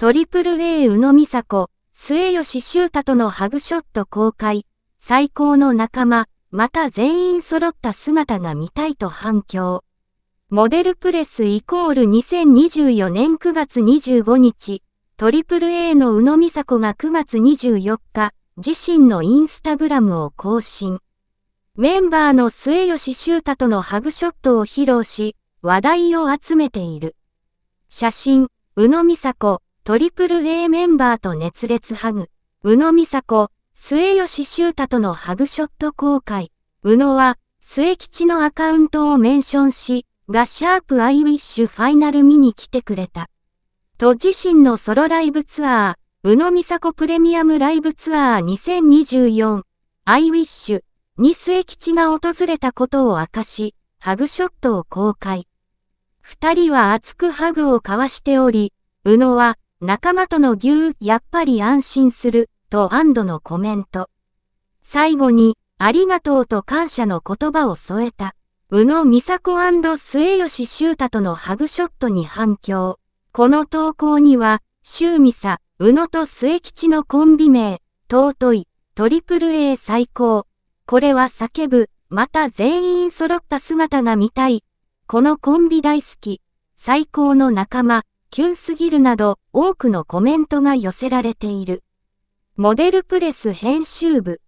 トリプル A 宇野美沙子、末吉修太とのハグショット公開、最高の仲間、また全員揃った姿が見たいと反響。モデルプレスイコール2024年9月25日、トリプル A の宇野美沙子が9月24日、自身のインスタグラムを更新。メンバーの末吉修太とのハグショットを披露し、話題を集めている。写真、宇野美沙子、トリプル A メンバーと熱烈ハグ、宇野美佐子、末吉修太とのハグショット公開。宇野は、末吉のアカウントをメンションし、ガシャープアイウィッシュファイナル見に来てくれた。と自身のソロライブツアー、宇野美佐子プレミアムライブツアー2024、アイウィッシュに末吉が訪れたことを明かし、ハグショットを公開。二人は熱くハグを交わしており、宇野は、仲間との牛、やっぱり安心する、と安堵のコメント。最後に、ありがとうと感謝の言葉を添えた。宇野美佐子末吉修太とのハグショットに反響。この投稿には、修美佐、宇野と末吉のコンビ名、尊い、トリプル A 最高。これは叫ぶ、また全員揃った姿が見たい。このコンビ大好き、最高の仲間。急すぎるなど多くのコメントが寄せられている。モデルプレス編集部